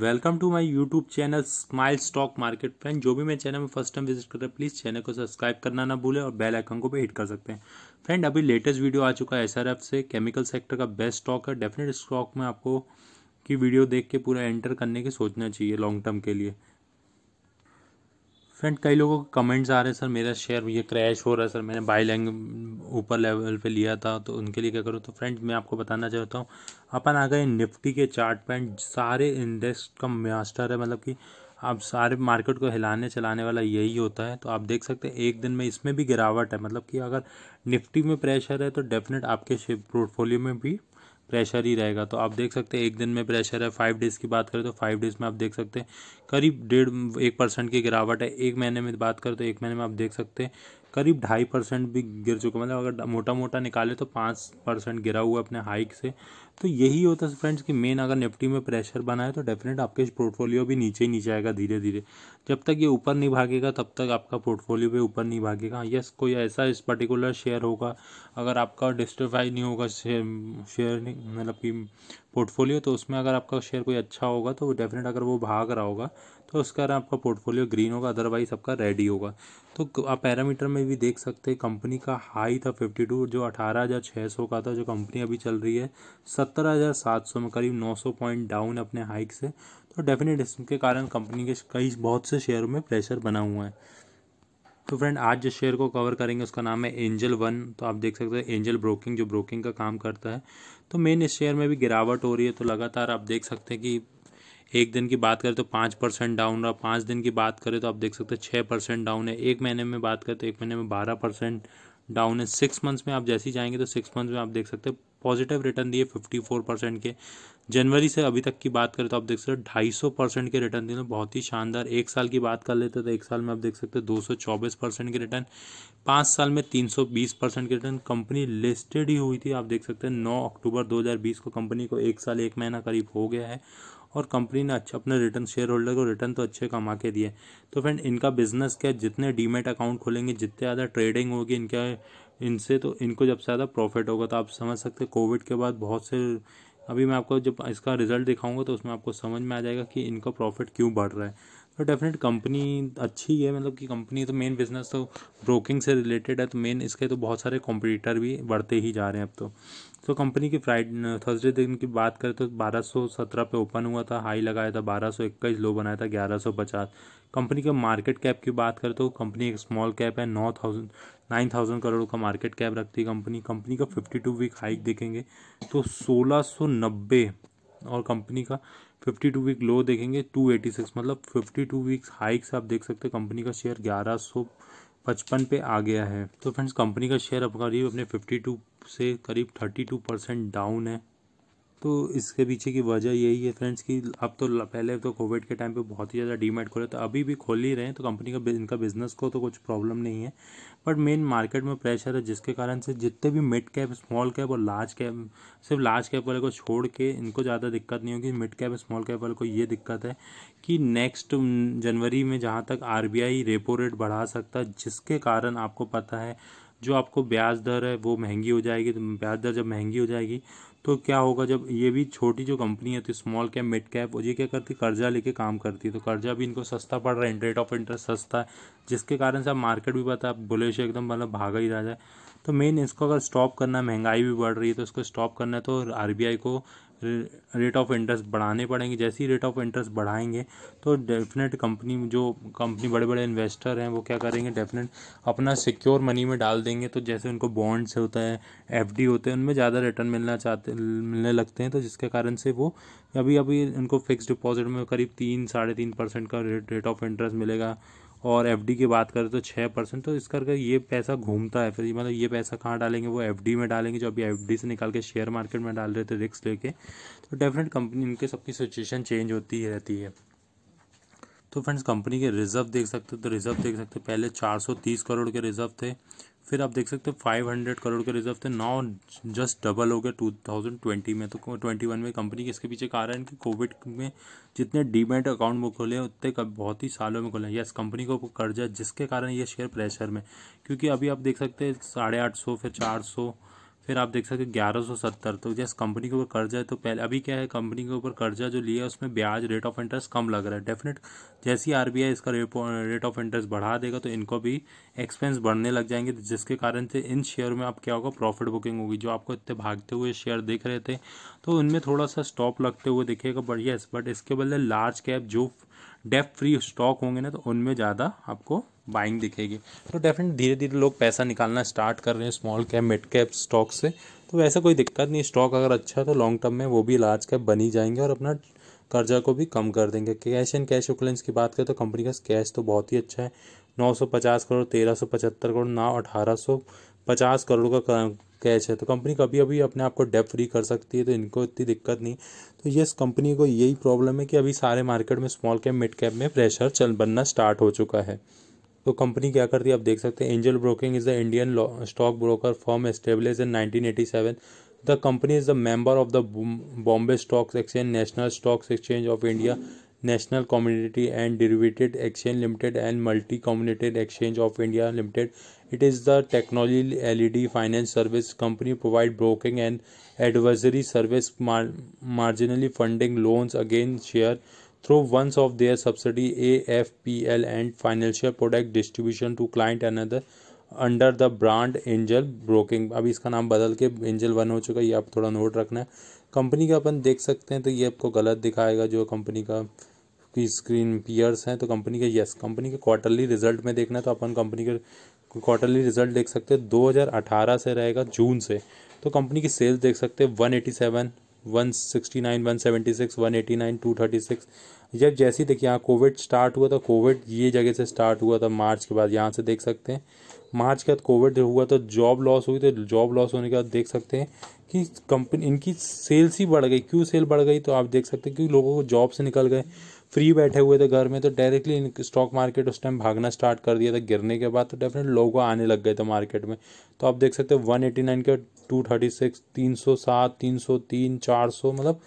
welcome to my YouTube channel smile stock market friend जो भी मेरे चैनल में फर्स्ट टाइम विजिट कर रहे हैं प्लीज़ चैनल को सब्सक्राइब करना ना भूलें और बेल आइकन को भी हिट कर सकते हैं फ्रेंड अभी लेटेस्ट वीडियो आ चुका है एसआरएफ से केमिकल सेक्टर का बेस्ट स्टॉक है डेफिनेट स्टॉक में आपको की वीडियो देख के पूरा एंटर करने की सोचना चाहिए लॉन्ग टर्म के लिए फ्रेंड कई लोगों के कमेंट्स आ रहे हैं सर मेरा शेयर ये क्रैश हो रहा है सर मैंने बाई लैंग ऊपर लेवल पे लिया था तो उनके लिए क्या करूँ तो फ्रेंड मैं आपको बताना चाहता हूँ अपन आ गए निफ्टी के चार्ट पैंट सारे इंडेक्स का मास्टर है मतलब कि आप सारे मार्केट को हिलाने चलाने वाला यही होता है तो आप देख सकते हैं एक दिन में इसमें भी गिरावट है मतलब कि अगर निफ्टी में प्रेशर है तो डेफिनेट आपके पोर्टफोलियो में भी प्रेशर ही रहेगा तो आप देख सकते हैं एक दिन में प्रेशर है फाइव डेज़ की बात करें तो फाइव डेज़ में आप देख सकते हैं करीब डेढ़ एक परसेंट की गिरावट है एक महीने में बात करें तो एक महीने में आप देख सकते हैं करीब ढाई परसेंट भी गिर चुका मतलब अगर मोटा मोटा निकाले तो पाँच परसेंट गिरा हुआ अपने हाइक से तो यही होता है फ्रेंड्स कि मेन अगर निफ्टी में प्रेशर बना है तो डेफिनेट आपके पोर्टफोलियो भी नीचे ही नीचे आएगा धीरे धीरे जब तक ये ऊपर नहीं भागेगा तब तक आपका पोर्टफोलियो भी ऊपर नहीं भागेगा यस कोई ऐसा इस पर्टिकुलर शेयर होगा अगर आपका डिस्टर्फाई नहीं होगा शेयर शेयर मतलब कि पोर्टफोलियो तो उसमें अगर आपका शेयर कोई अच्छा होगा तो डेफिनेट अगर वो भाग रहा होगा तो उसका आपका पोर्टफोलियो ग्रीन होगा अदरवाइज आपका रेड ही होगा तो आप पैरामीटर में भी देख सकते हैं कंपनी का हाई था फिफ्टी टू जो अठारह हज़ार छः सौ का था जो कंपनी अभी चल रही है सत्रह हज़ार सात सौ में करीब नौ सौ पॉइंट डाउन अपने हाइक से तो डेफिनेट इसके कारण कंपनी के कई बहुत से शेयरों में प्रेशर बना हुआ है तो फ्रेंड आज जिस शेयर को कवर करेंगे उसका नाम है एंजल वन तो आप देख सकते हैं एंजल ब्रोकिंग जो ब्रोकिंग का काम करता है तो मेन इस शेयर में भी गिरावट हो रही है तो लगातार आप देख सकते हैं कि एक दिन की बात करें तो पाँच परसेंट डाउन रहा पाँच दिन की बात करें तो आप देख सकते हैं छः परसेंट डाउन है एक महीने में बात करें तो एक महीने में बारह परसेंट डाउन है सिक्स मंथ्स में आप जैसे ही जाएंगे तो सिक्स मंथ्स में आप देख सकते हैं पॉजिटिव रिटर्न दिए फिफ्टी फोर परसेंट के जनवरी से अभी तक की बात करें तो आप देख सकते हो ढाई सौ परसेंट के रिटर्न दिए बहुत ही शानदार एक साल की बात कर लेते तो एक साल में आप देख सकते हैं दो सौ चौबीस परसेंट के रिटर्न पाँच साल में तीन सौ बीस परसेंट के रिटर्न कंपनी लिस्टेड ही हुई थी आप देख सकते हैं नौ अक्टूबर दो हज़ार बीस को कंपनी को एक साल एक महीना करीब हो गया है और कंपनी ने अच्छा अपने रिटर्न शेयर होल्डर को रिटर्न तो अच्छे कमा के दिए तो फ्रेंड इनका बिजनेस क्या जितने डीमेट अकाउंट खोलेंगे जितने ज़्यादा ट्रेडिंग होगी इनका इनसे तो इनको जब से ज़्यादा प्रॉफिट होगा तो आप समझ सकते कोविड के बाद बहुत से अभी मैं आपको जब इसका रिज़ल्ट दिखाऊंगा तो उसमें आपको समझ में आ जाएगा कि इनका प्रॉफिट क्यों बढ़ रहा है तो डेफिनेट कंपनी अच्छी है मतलब कि कंपनी तो मेन बिज़नेस तो ब्रोकिंग से रिलेटेड है तो मेन इसके तो बहुत सारे कॉम्पिटिटर भी बढ़ते ही जा रहे हैं अब तो तो कंपनी की फ्राइड थर्सडे दिन की बात करें तो बारह सौ सत्रह पे ओपन हुआ था हाई लगाया था बारह सौ इक्कीस लो बनाया था ग्यारह सौ पचास कंपनी के मार्केट कैप की बात करें तो कंपनी एक स्मॉल कैप है नौ थाउजेंड नाइन थाउजेंड करोड़ का मार्केट कैप रखती है कंपनी कंपनी का फिफ्टी टू वीक हाइक देखेंगे तो सोलह सौ नब्बे और कंपनी का फिफ्टी टू वीक लो देखेंगे टू एटी सिक्स मतलब फिफ्टी टू वीक्स हाइक्स आप देख सकते हैं कंपनी का शेयर ग्यारह सौ पचपन पे आ गया है तो फ्रेंड्स कंपनी का शेयर अब करीब अपने फिफ्टी टू से करीब थर्टी टू परसेंट डाउन है तो इसके पीछे की वजह यही है फ्रेंड्स कि अब तो पहले तो कोविड के टाइम पे बहुत ही ज़्यादा डीमेट खोले तो अभी भी खोल ही रहे हैं तो कंपनी का इनका बिज़नेस को तो कुछ प्रॉब्लम नहीं है बट मेन मार्केट में प्रेशर है जिसके कारण से जितने भी मिड कैप स्मॉल कैप और लार्ज कैप सिर्फ लार्ज कैप वाले को छोड़ के इनको ज़्यादा दिक्कत नहीं होगी मिड कैप स्मॉल कैप वाले को ये दिक्कत है कि नेक्स्ट जनवरी में जहाँ तक आर रेपो रेट बढ़ा सकता है जिसके कारण आपको पता है जो आपको ब्याज दर है वो महंगी हो जाएगी तो ब्याज दर जब महंगी हो जाएगी तो क्या होगा जब ये भी छोटी जो कंपनी है तो स्मॉल कैप मिड कैप और ये क्या करती है कर्जा लेके काम करती है तो कर्जा भी इनको सस्ता पड़ रहा है रेट ऑफ इंटरेस्ट सस्ता है जिसके कारण से आप मार्केट भी पता आप बुलिश एकदम मतलब भागा ही रह जाए तो मेन इसको अगर स्टॉप करना महंगाई भी बढ़ रही है तो इसको स्टॉप करना है तो आर को रेट ऑफ इंटरेस्ट बढ़ाने पड़ेंगे जैसे ही रेट ऑफ इंटरेस्ट बढ़ाएंगे तो डेफिनेट कंपनी जो कंपनी बड़े बड़े इन्वेस्टर हैं वो क्या करेंगे डेफिनेट अपना सिक्योर मनी में डाल देंगे तो जैसे उनको बॉन्ड्स होता है एफ होते हैं उनमें ज़्यादा रिटर्न मिलना चाहते मिलने लगते हैं तो जिसके कारण से वो अभी अभी उनको फिक्स डिपॉजिट में करीब तीन साढ़े तीन परसेंट का रेट रेट ऑफ इंटरेस्ट मिलेगा और एफ की बात करें तो छः परसेंट तो इस करके ये पैसा घूमता है फिर मतलब ये पैसा कहाँ डालेंगे वो एफ में डालेंगे जो अभी एफ से निकाल के शेयर मार्केट में डाल रहे थे रिक्स लेके तो डेफिनेट कंपनी इनके सबकी सिचुएशन चेंज होती ही रहती है तो फ्रेंड्स कंपनी के रिज़र्व देख सकते हो तो रिज़र्व देख सकते हो पहले तीस करोड़ के रिज़र्व थे फिर आप देख सकते हो फाइव हंड्रेड करोड़ के रिजर्व थे नाउ जस्ट डबल हो गया टू थाउजेंड ट्वेंटी में तो ट्वेंटी वन में कंपनी किसके पीछे कारण है कि कोविड में जितने डीमेट अकाउंट में खोले उतने बहुत ही सालों में खोले यस कंपनी को कर्जा जिसके कारण ये शेयर प्रेशर में क्योंकि अभी आप देख सकते हैं साढ़े आठ सौ फिर चार सौ फिर आप देख सकते ग्यारह सौ सत्तर तो जैसे कंपनी के ऊपर कर्जा है तो पहले अभी क्या है कंपनी के ऊपर कर्जा जो लिया है उसमें ब्याज रेट ऑफ इंटरेस्ट कम लग रहा है डेफिनेट जैसे ही आर बी आई इसका रेट ऑफ इंटरेस्ट बढ़ा देगा तो इनको भी एक्सपेंस बढ़ने लग जाएंगे जिसके कारण से इन शेयर में आप क्या होगा प्रॉफिट बुकिंग होगी जो आपको इतने भागते हुए शेयर देख रहे थे तो उनमें थोड़ा सा स्टॉप लगते हुए दिखेगा येस बट इसके बदले लार्ज कैप जो डेप फ्री स्टॉक होंगे ना तो उनमें ज़्यादा आपको बाइंग दिखेगी तो डेफिनेट धीरे धीरे लोग पैसा निकालना स्टार्ट कर रहे हैं small cap mid cap stock से तो वैसा कोई दिक्कत नहीं स्टॉक अगर अच्छा है तो लॉन्ग टर्म में वो भी लार्ज कैप बन ही जाएंगे और अपना कर्जा को भी कम कर देंगे कैश एंड कैश इक्वलेंस की बात करें तो कंपनी का कैश तो बहुत ही अच्छा है पचास करोड़ पचहत्तर करोड़ ना पचास करोड़ का कैश है तो कंपनी कभी अभी अपने आप को डेप फ्री कर सकती है तो इनको इतनी दिक्कत नहीं तो ये कंपनी को यही प्रॉब्लम है कि अभी सारे मार्केट में स्मॉल कैप मिड कैप में प्रेशर चल बनना स्टार्ट हो चुका है तो कंपनी क्या करती है आप देख सकते हैं Angel Broking is the Indian stock broker firm establish in nineteen the company is the member of the Bombay stock exchange national stocks exchange of India national commodity and derivatives exchange limited and multi commodity exchange of India limited it is the technology L E D finance service company provide broking and advisory service marginally funding loans again share through a of their L AFPL and financial product distribution to client another under the brand Angel Broking अब इसका नाम बदल के angel one हो चुका है ये आप थोड़ा नोट रखना है कंपनी का अपन देख सकते हैं तो ये आपको गलत दिखाएगा जो कंपनी का की स्क्रीन पियर्स हैं तो कंपनी के यस कंपनी के क्वार्टरली रिजल्ट में देखना है तो अपन कंपनी के क्वार्टरली रिजल्ट देख सकते हैं 2018 से रहेगा जून से तो कंपनी की सेल्स देख सकते हैं 187 169 176 189 236 जब जैसे ही देखिए यहाँ कोविड स्टार्ट हुआ था कोविड ये जगह से स्टार्ट हुआ था मार्च के बाद यहाँ से देख सकते हैं मार्च के बाद कोविड हुआ तो जॉब लॉस हुई तो जॉब लॉस होने के बाद देख सकते हैं कि कंपनी इनकी सेल्स ही बढ़ गई क्यों सेल बढ़ गई तो आप देख सकते हैं क्योंकि लोगों को जॉब से निकल गए फ्री बैठे हुए थे घर में तो डायरेक्टली स्टॉक मार्केट उस टाइम भागना स्टार्ट कर दिया था गिरने के बाद तो डेफिनेट लोग आने लग गए थे मार्केट में तो आप देख सकते वन एटी नाइन के टू थर्टी सिक्स तीन सौ सात तीन सौ तीन चार सौ मतलब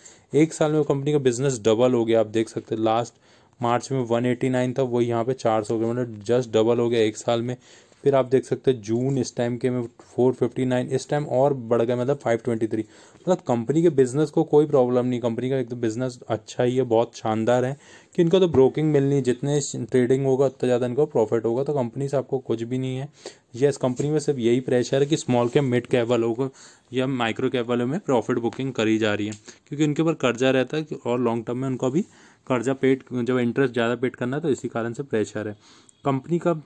एक साल में कंपनी का बिजनेस डबल हो गया आप देख सकते लास्ट मार्च में 189 था वो यहाँ पे 400 सौ मतलब जस्ट डबल हो गया एक साल में फिर आप देख सकते हैं जून इस टाइम के में फोर फिफ्टी नाइन इस टाइम और बढ़ गया मतलब फाइव ट्वेंटी थ्री मतलब कंपनी के बिज़नेस को कोई प्रॉब्लम नहीं कंपनी का एक तो बिज़नेस अच्छा ही है बहुत शानदार है कि इनका तो ब्रोकिंग मिलनी जितने ट्रेडिंग होगा उतना ज़्यादा इनको प्रॉफिट होगा तो कंपनी से आपको कुछ भी नहीं है यस कंपनी में सिर्फ यही प्रेशर है कि स्मॉल कैप मिड कैप वालों को या माइक्रो कैप वालों में प्रॉफिट बुकिंग करी जा रही है क्योंकि उनके ऊपर कर्जा रहता है और लॉन्ग टर्म में उनको भी कर्जा पेड जब इंटरेस्ट ज़्यादा पेड करना है तो इसी कारण से प्रेशर है कंपनी का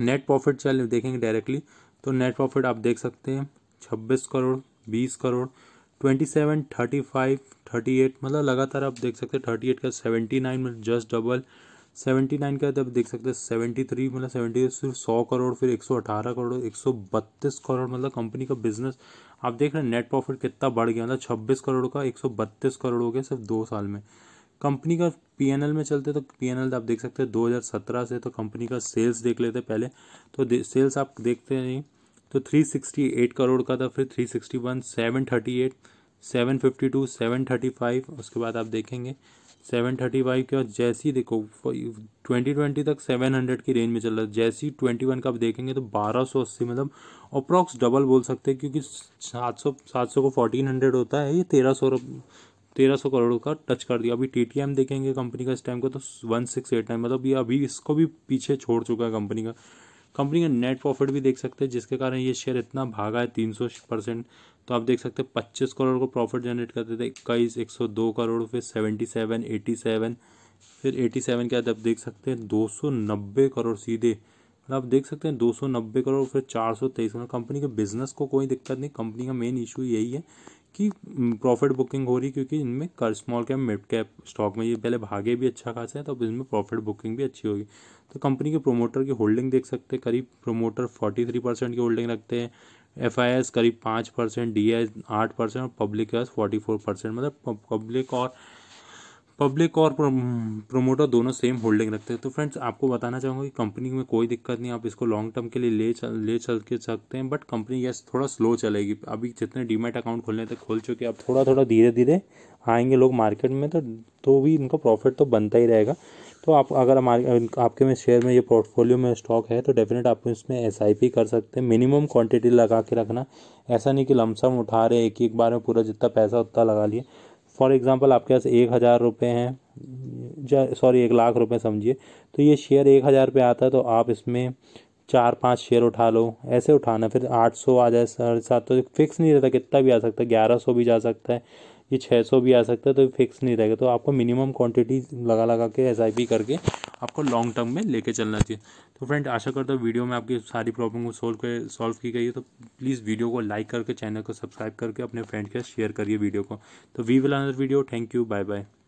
नेट प्रॉफिट चल देखेंगे डायरेक्टली तो नेट प्रॉफिट आप देख सकते हैं छब्बीस करोड़ बीस crore twenty seven thirty five thirty eight मतलब लगातार आप देख सकते हैं थर्टी एट का सेवेंटी नाइन मतलब जस्ट डबल सेवेंटी नाइन का तब देख सकते हैं सेवेंटी थ्री मतलब सेवेंटी सिर्फ सौ करोड़ फिर एक सौ अठारह करोड़ एक सौ बत्तीस करोड़ मतलब कंपनी का बिजनेस आप देख रहे हैं नेट प्रॉफिट कितना बढ़ गया मतलब छब्बीस करोड़ का एक सौ बत्तीस करोड़ हो गया सिर्फ दो साल में कंपनी का पी में चलते तो पी एन तो आप देख सकते हैं 2017 से तो कंपनी का सेल्स देख लेते पहले तो सेल्स आप देखते नहीं तो 368 करोड़ का था फिर 361 738 752 735 उसके बाद आप देखेंगे 735 के और जैसी देखो 2020 तक 700 की रेंज में चल रहा है जैसी 21 का आप देखेंगे तो 1280 मतलब अप्रॉक्स डबल बोल सकते हैं क्योंकि 700 700 को 1400 होता है ये सौ तेरह सौ करोड़ का टच कर दिया अभी टी एम देखेंगे कंपनी का इस टाइम का तो वन सिक्स एट नाइन मतलब ये अभी इसको भी पीछे छोड़ चुका है कंपनी का कंपनी का नेट प्रॉफिट भी देख सकते हैं जिसके कारण ये शेयर इतना भागा है तीन सौ परसेंट तो आप देख सकते हैं पच्चीस करोड़ को प्रॉफिट जनरेट करते थे इक्कीस एक सौ दो करोड़ फिर सेवेंटी सेवन एटी सेवन फिर एटी सेवन के बाद आप देख सकते हैं दो सौ नब्बे करोड़ सीधे मतलब आप देख सकते हैं दो सौ नब्बे करोड़ फिर चार सौ तेईस करोड़ मतलब कंपनी के बिजनेस को कोई दिक्कत नहीं कंपनी का मेन इशू यही है की प्रॉफिट बुकिंग हो रही क्योंकि इनमें कर small cap mid cap stock में ये पहले भागे भी अच्छा खासा है तो अब इसमें प्रॉफिट बुकिंग भी अच्छी होगी तो कंपनी के प्रोमोटर की होल्डिंग देख सकते हैं करीब प्रोमोटर फोर्टी थ्री परसेंट की होल्डिंग रखते हैं एफ आई एस करीब पाँच परसेंट डी आई एस आठ परसेंट और पब्लिक फोर्टी फोर परसेंट मतलब पब्लिक और पब्लिक और प्रोमोटर दोनों सेम होल्डिंग रखते हैं तो फ्रेंड्स आपको बताना चाहूँगा कि कंपनी में कोई दिक्कत नहीं आप इसको लॉन्ग टर्म के लिए ले चल ले चल के सकते हैं बट कंपनी यस थोड़ा स्लो चलेगी अभी जितने डीमेट अकाउंट खोलने थे खोल चुके अब थोड़ा थोड़ा धीरे धीरे आएंगे लोग मार्केट में तो तो भी इनका प्रॉफिट तो बनता ही रहेगा तो आप अगर आपके में शेयर में ये पोर्टफोलियो में स्टॉक है तो डेफिनेट आप इसमें एस कर सकते हैं मिनिमम क्वान्टिटी लगा के रखना ऐसा नहीं कि लमसम उठा रहे एक एक बार में पूरा जितना पैसा उतना लगा लिए फॉर एग्ज़ाम्पल आपके पास एक हज़ार रुपये हैं सॉरी एक लाख रुपए समझिए तो ये शेयर एक हज़ार रुपये आता है तो आप इसमें चार पाँच शेयर उठा लो ऐसे उठाना फिर आठ सौ आ जाए साढ़े सात तो फिक्स नहीं रहता कितना भी आ सकता है ग्यारह सौ भी जा सकता है ये छः सौ भी आ सकता है तो फिक्स नहीं रहेगा तो आपको मिनिमम क्वांटिटी लगा लगा के एस आई पी करके आपको लॉन्ग टर्म में लेके चलना चाहिए तो फ्रेंड आशा करता हूँ वीडियो में आपकी सारी प्रॉब्लम को सोल्व कर सॉल्व की गई है तो प्लीज़ वीडियो को लाइक करके चैनल को सब्सक्राइब करके अपने फ्रेंड के शेयर करिए वीडियो को तो we will another video thank you bye bye